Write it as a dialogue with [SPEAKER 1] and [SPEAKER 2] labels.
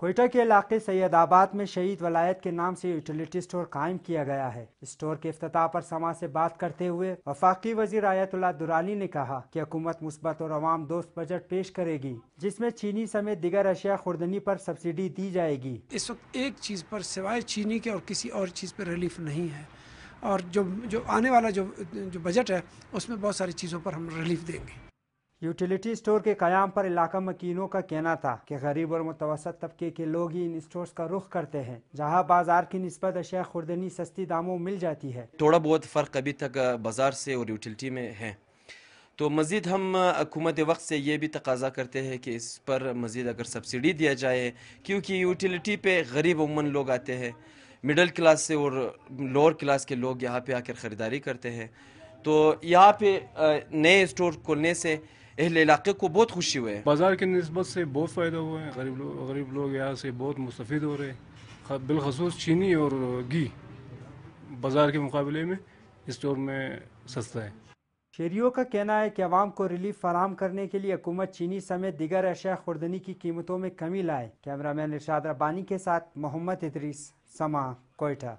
[SPEAKER 1] कोयटा के इलाके सैयदाबाद में शहीद वलायत के नाम से यूटिलिटी स्टोर कायम किया गया है स्टोर के अफ्ताह पर समाज से बात करते हुए वफाकी वजीर आयतुल्ला दुरानी ने कहा कि हुकूमत मुस्बत और अवाम दोस्त बजट पेश करेगी जिसमें चीनी समेत दिगर अशिया खुर्दनी पर सब्सिडी दी जाएगी
[SPEAKER 2] इस वक्त एक चीज़ पर सिवाय चीनी के और किसी और चीज़ पर रिलीफ नहीं है और जो जो आने वाला जो जो बजट है उसमें बहुत सारी चीज़ों पर हम रिलीफ
[SPEAKER 1] देंगे यूटिलिटी स्टोर के क्याम पर इलाका मकीनों का कहना था कि गरीब और मुतवसत तबके के लोग ही इन स्टोर्स का रुख करते हैं जहां बाजार की नस्बत अशिया खुर्दनी सस्ती दामों मिल जाती है
[SPEAKER 3] थोड़ा बहुत फ़र्क अभी तक बाजार से और यूटिलिटी में है तो मज़ीद हम हकूमत वक्त से ये भी तकाजा करते हैं कि इस पर मज़ीद अगर सब्सिडी दिया जाए क्योंकि यूटिलिटी पर गरीब उमन लोग आते हैं मिडल क्लास से और लोअर क्लास के लोग यहाँ पर आकर ख़रीदारी करते हैं तो यहाँ पे नए स्टोर खोलने से अहल इलाके को बहुत खुशी हुई है
[SPEAKER 4] बाजार की नस्बत से बहुत फ़ायदा हुआ है गरीब लोग गरीब लोग यहाँ से बहुत मुस्तफ़ हो रहे हैं बिलखसूस चीनी और घी बाजार के मुकाबले में स्टोर में सस्ता है शहरीों का कहना है कि
[SPEAKER 1] आवाम को रिलीफ फराम करने के लिए हुकूमत चीनी समेत दिगर अशा खुर्दनी की कीमतों में कमी लाए कैमरा मैन इर्शाद रब्बानी के साथ मोहम्मद इदरीस समा कोयटा